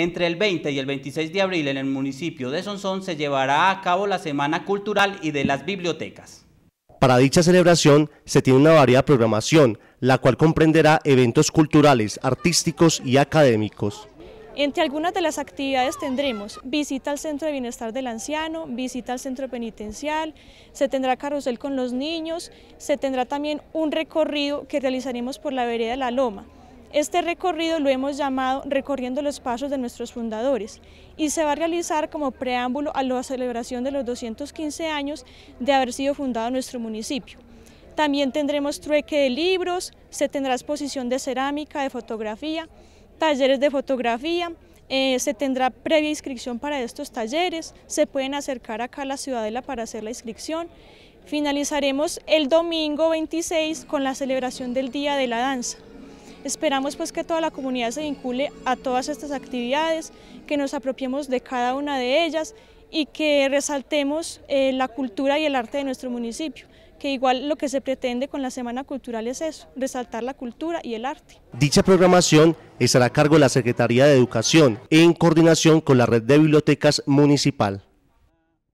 Entre el 20 y el 26 de abril en el municipio de Sonsón se llevará a cabo la Semana Cultural y de las Bibliotecas. Para dicha celebración se tiene una variada programación, la cual comprenderá eventos culturales, artísticos y académicos. Entre algunas de las actividades tendremos visita al Centro de Bienestar del Anciano, visita al Centro Penitencial, se tendrá carrusel con los niños, se tendrá también un recorrido que realizaremos por la vereda de la Loma. Este recorrido lo hemos llamado Recorriendo los Pasos de nuestros fundadores y se va a realizar como preámbulo a la celebración de los 215 años de haber sido fundado nuestro municipio. También tendremos trueque de libros, se tendrá exposición de cerámica, de fotografía, talleres de fotografía, eh, se tendrá previa inscripción para estos talleres, se pueden acercar acá a la Ciudadela para hacer la inscripción. Finalizaremos el domingo 26 con la celebración del Día de la Danza. Esperamos pues que toda la comunidad se vincule a todas estas actividades, que nos apropiemos de cada una de ellas y que resaltemos eh, la cultura y el arte de nuestro municipio que igual lo que se pretende con la Semana Cultural es eso, resaltar la cultura y el arte. Dicha programación estará a cargo de la Secretaría de Educación en coordinación con la Red de Bibliotecas Municipal.